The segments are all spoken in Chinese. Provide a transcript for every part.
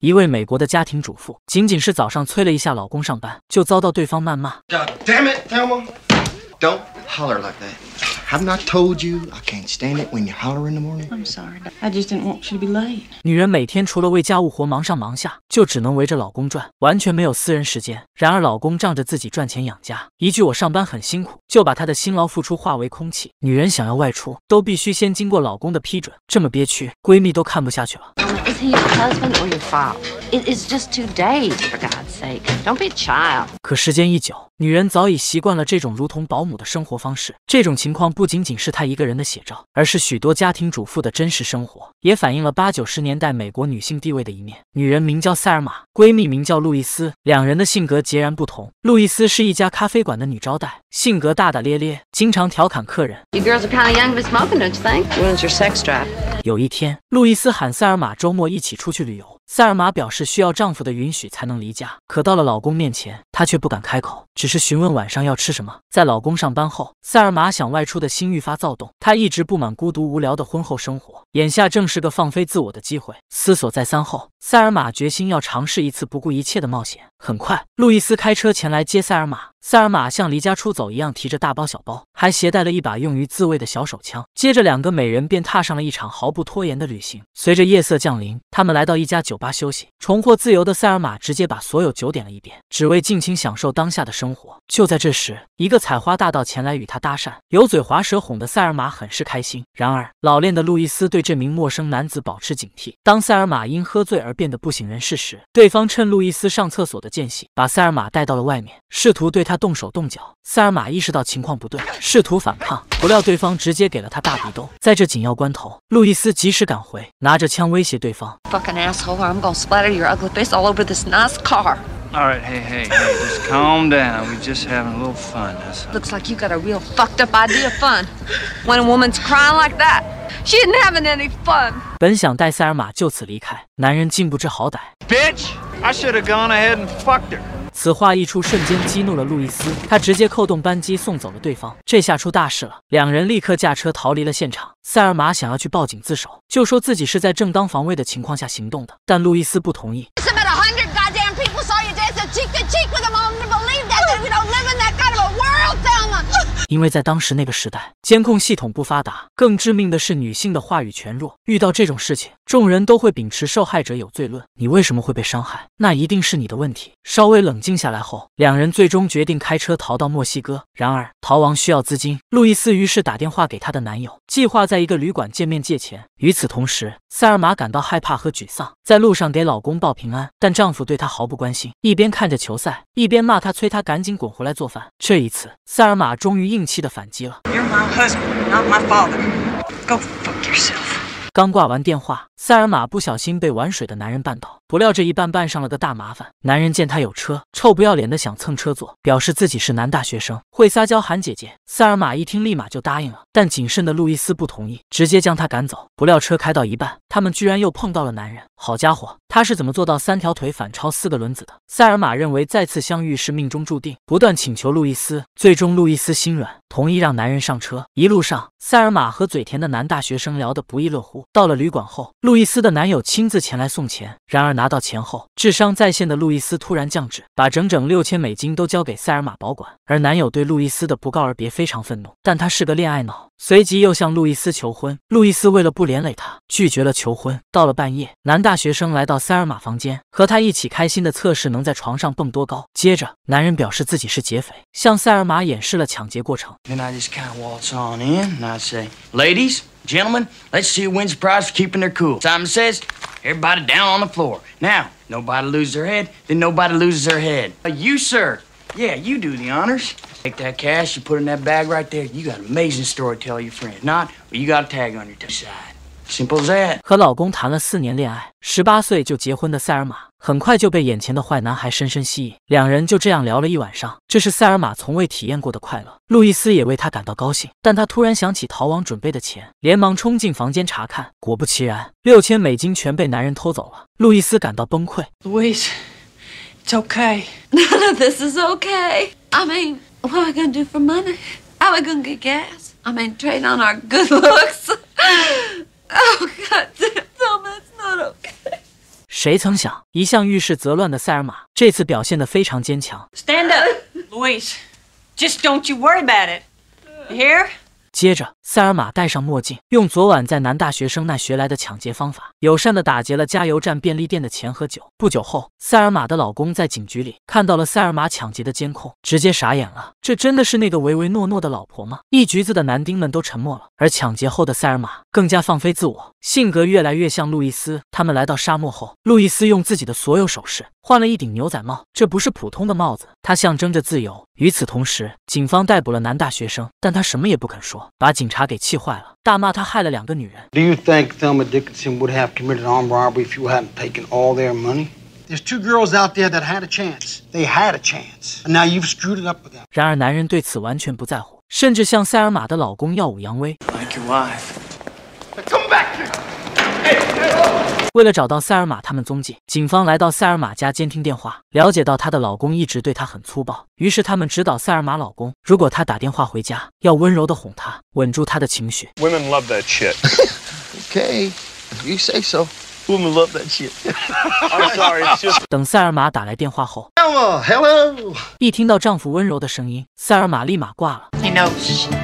一位美国的家庭主妇，仅仅是早上催了一下老公上班，就遭到对方谩骂。Have not told you, I can't stand it when you holler in the morning. I'm sorry, I just didn't want you to be late. 女人每天除了为家务活忙上忙下，就只能围着老公转，完全没有私人时间。然而老公仗着自己赚钱养家，一句“我上班很辛苦”，就把她的辛劳付出化为空气。女人想要外出，都必须先经过老公的批准，这么憋屈，闺蜜都看不下去了。Is he your husband or your father? It is just two days, for God's sake. Don't be a child. 可时间一久。女人早已习惯了这种如同保姆的生活方式。这种情况不仅仅是她一个人的写照，而是许多家庭主妇的真实生活，也反映了八九十年代美国女性地位的一面。女人名叫塞尔玛，闺蜜名叫路易斯，两人的性格截然不同。路易斯是一家咖啡馆的女招待，性格大大咧咧，经常调侃客人。有一天，路易斯喊塞尔玛周末一起出去旅游。塞尔玛表示需要丈夫的允许才能离家，可到了老公面前，她却不敢开口，只是询问晚上要吃什么。在老公上班后，塞尔玛想外出的心愈发躁动，她一直不满孤独无聊的婚后生活，眼下正是个放飞自我的机会。思索再三后，塞尔玛决心要尝试一次不顾一切的冒险。很快，路易斯开车前来接塞尔玛，塞尔玛像离家出走一样提着大包小包，还携带了一把用于自卫的小手枪。接着，两个美人便踏上了一场毫不拖延的旅行。随着夜色降临，他们来到一家酒。酒吧休息，重获自由的塞尔玛直接把所有酒点了一遍，只为尽情享受当下的生活。就在这时，一个采花大盗前来与他搭讪，油嘴滑舌哄得塞尔玛很是开心。然而，老练的路易斯对这名陌生男子保持警惕。当塞尔玛因喝醉而变得不省人事时，对方趁路易斯上厕所的间隙，把塞尔玛带到了外面，试图对他动手动脚。塞尔玛意识到情况不对，试图反抗，不料对方直接给了他大鼻兜。在这紧要关头，路易斯及时赶回，拿着枪威胁对方。I'm gonna splatter your ugly face all over this nice car. All right, hey, hey, hey, just calm down. We're just having a little fun. That's Looks like you got a real fucked up idea of fun. When a woman's crying like that, she isn't having any fun. 本想带塞尔玛就此离开，男人竟不知好歹。Bitch, I should have gone ahead and fucked her. 此话一出，瞬间激怒了路易斯，他直接扣动扳机，送走了对方。这下出大事了，两人立刻驾车逃离了现场。塞尔玛想要去报警自首，就说自己是在正当防卫的情况下行动的，但路易斯不同意。因为在当时那个时代，监控系统不发达，更致命的是女性的话语权弱。遇到这种事情，众人都会秉持受害者有罪论。你为什么会被伤害？那一定是你的问题。稍微冷静下来后，两人最终决定开车逃到墨西哥。然而，逃亡需要资金，路易斯于是打电话给她的男友，计划在一个旅馆见面借钱。与此同时，塞尔玛感到害怕和沮丧，在路上给老公报平安，但丈夫对她毫不关心，一边看着球赛，一边骂她，催她赶紧滚回来做饭。这一次，塞尔玛终于硬气的反击了。刚挂完电话，塞尔玛不小心被玩水的男人绊倒，不料这一绊绊上了个大麻烦。男人见他有车，臭不要脸的想蹭车坐，表示自己是男大学生，会撒娇喊姐姐。塞尔玛一听，立马就答应了，但谨慎的路易斯不同意，直接将他赶走。不料车开到一半，他们居然又碰到了男人，好家伙！他是怎么做到三条腿反超四个轮子的？塞尔玛认为再次相遇是命中注定，不断请求路易斯，最终路易斯心软，同意让男人上车。一路上，塞尔玛和嘴甜的男大学生聊得不亦乐乎。到了旅馆后，路易斯的男友亲自前来送钱。然而拿到钱后，智商在线的路易斯突然降智，把整整六千美金都交给塞尔玛保管。而男友对路易斯的不告而别非常愤怒，但他是个恋爱脑。随即又向路易斯求婚，路易斯为了不连累他，拒绝了求婚。到了半夜，男大学生来到塞尔玛房间，和他一起开心地测试能在床上蹦多高。接着，男人表示自己是劫匪，向塞尔玛演示了抢劫过程。Yeah, you do the honors. Take that cash you put in that bag right there. You got an amazing story to tell your f r i e n d Not, well, you got a tag on your t w side. Simple as that. 和老公谈了四年恋爱，十八岁就结婚的塞尔玛，很快就被眼前的坏男孩深深吸引。两人就这样聊了一晚上，这是塞尔玛从未体验过的快乐。路易斯也为他感到高兴，但他突然想起逃亡准备的钱，连忙冲进房间查看，果不其然，六千美金全被男人偷走了。路易斯感到崩溃。路易 It's okay. None of this is okay. I mean, what are we gonna do for money? How are we gonna get gas? I mean, trade on our good looks. oh God, damn, that's not okay. 谁曾想，一向遇事则乱的塞尔玛这次表现得非常坚强。Stand up, Louise. Just don't you worry about it. You hear? 接着，塞尔玛戴上墨镜，用昨晚在男大学生那学来的抢劫方法，友善地打劫了加油站便利店的钱和酒。不久后，塞尔玛的老公在警局里看到了塞尔玛抢劫的监控，直接傻眼了。这真的是那个唯唯诺诺的老婆吗？一局子的男丁们都沉默了，而抢劫后的塞尔玛更加放飞自我，性格越来越像路易斯。他们来到沙漠后，路易斯用自己的所有首饰换了一顶牛仔帽，这不是普通的帽子，它象征着自由。与此同时，警方逮捕了男大学生，但他什么也不肯说，把警察。他给气坏了，大骂他害了两个女人。Do you think Thelma Dickinson would have committed armed robbery if you hadn't taken all their money? There's two girls out there that had a chance. They had a chance. Now you've screwed it up with them. 然而，男人对此完全不在乎，甚至向塞尔玛的老公耀武扬威。Like wife. back Come here. your 为了找到塞尔玛他们踪迹，警方来到塞尔玛家监听电话，了解到她的老公一直对她很粗暴，于是他们指导塞尔玛老公，如果她打电话回家，要温柔的哄她，稳住她的情绪。love that shit。等塞尔玛打来电话后，Hello，一听到丈夫温柔的声音，塞尔玛立马挂了。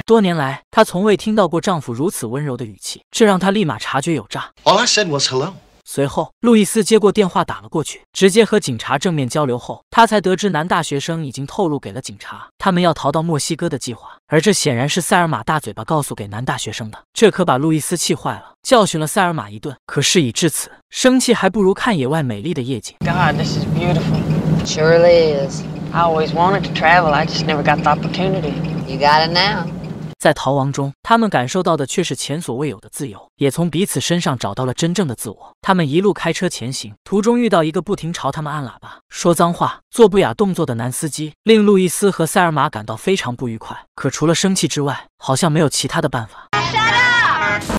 多年来，她从未听到过丈夫如此温柔的语气，这让她立马察觉有诈。随后路易斯接过电话打了过去直接和警察正面交流后他才得知男大学生已经透露给了警察他们要逃到墨西哥的计划而这显然是塞尔玛大嘴巴告诉给男大学生的这可把路易斯气坏了教训了塞尔玛一顿可事已至此生气还不如看野外美丽的夜景 god this is beautiful it surely is i always wanted to travel i just never got the opportunity you got it now 在逃亡中，他们感受到的却是前所未有的自由，也从彼此身上找到了真正的自我。他们一路开车前行，途中遇到一个不停朝他们按喇叭、说脏话、做不雅动作的男司机，令路易斯和塞尔玛感到非常不愉快。可除了生气之外，好像没有其他的办法。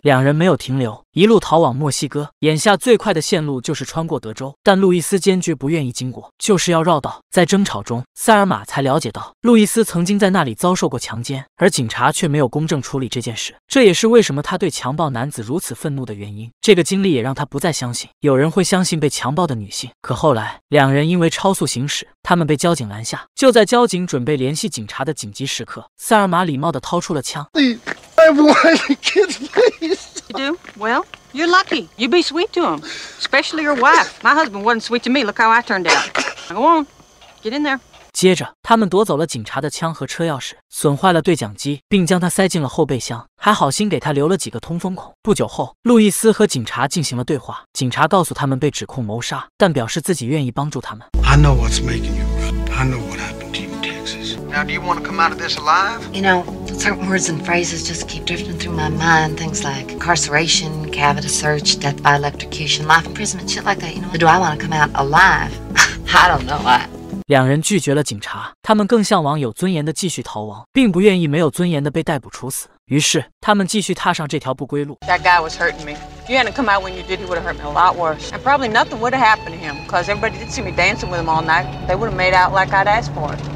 两人没有停留，一路逃往墨西哥。眼下最快的线路就是穿过德州，但路易斯坚决不愿意经过，就是要绕道。在争吵中，塞尔玛才了解到，路易斯曾经在那里遭受过强奸，而警察却没有公正处理这件事。这也是为什么他对强暴男子如此愤怒的原因。这个经历也让他不再相信有人会相信被强暴的女性。可后来，两人因为超速行驶，他们被交警拦下。就在交警准备联系警察的紧急时刻，塞尔玛礼貌的掏出了枪。want kid's You do? Well, you're lucky. You be sweet to him, especially your wife. My husband wasn't sweet to me. Look how I turned out. Come on, get in there. 接着，他们夺走了警察的枪和车钥匙，损坏了对讲机，并将他塞进了后备箱，还好心给他留了几个通风孔。不久后，路易斯和警察进行了对话，警察告诉他们被指控谋杀，但表示自己愿意帮助他们。I making I know know happened you. what's what Now, do you want to come out of this alive? You know, certain words and phrases just keep drifting through my mind. Things like incarceration, cavity search, death by electrocution, life imprisonment, shit like that. You know, do I want to come out alive? I don't know. I. 两人拒绝了警察，他们更向往有尊严的继续逃亡，并不愿意没有尊严的被逮捕处死。于是，他们继续踏上这条不归路。That guy was hurting me. If you hadn't come out when you did, he would have hurt me a lot worse. And probably nothing would have happened to him, because everybody did see me dancing with him all night. They would have made out like I'd asked for it.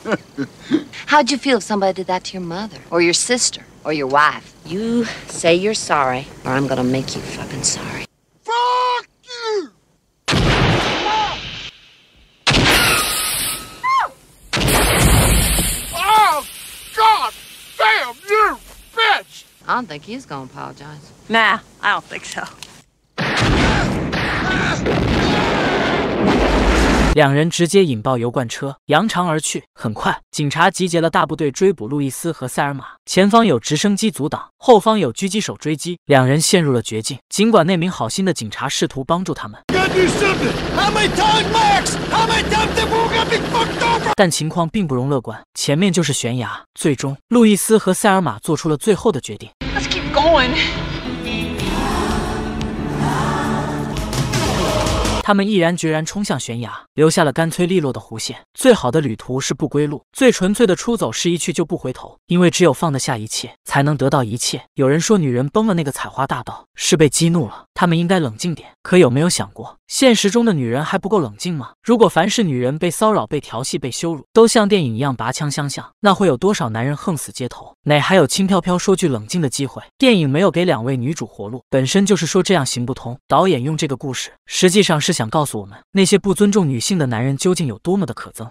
How'd you feel if somebody did that to your mother or your sister or your wife? You say you're sorry, or I'm gonna make you fucking sorry. Fuck you! Oh, God damn you, bitch! I don't think he's gonna apologize. Nah, I don't think so. 两人直接引爆油罐车，扬长而去。很快，警察集结了大部队追捕路易斯和塞尔玛。前方有直升机阻挡，后方有狙击手追击，两人陷入了绝境。尽管那名好心的警察试图帮助他们，但情况并不容乐观。前面就是悬崖。最终，路易斯和塞尔玛做出了最后的决定。他们毅然决然冲向悬崖，留下了干脆利落的弧线。最好的旅途是不归路，最纯粹的出走是一去就不回头。因为只有放得下一切，才能得到一切。有人说，女人崩了那个采花大盗，是被激怒了。他们应该冷静点。可有没有想过？现实中的女人还不够冷静吗？如果凡是女人被骚扰、被调戏、被羞辱，都像电影一样拔枪相向，那会有多少男人横死街头？哪还有轻飘飘说句冷静的机会？电影没有给两位女主活路，本身就是说这样行不通。导演用这个故事，实际上是想告诉我们，那些不尊重女性的男人究竟有多么的可憎。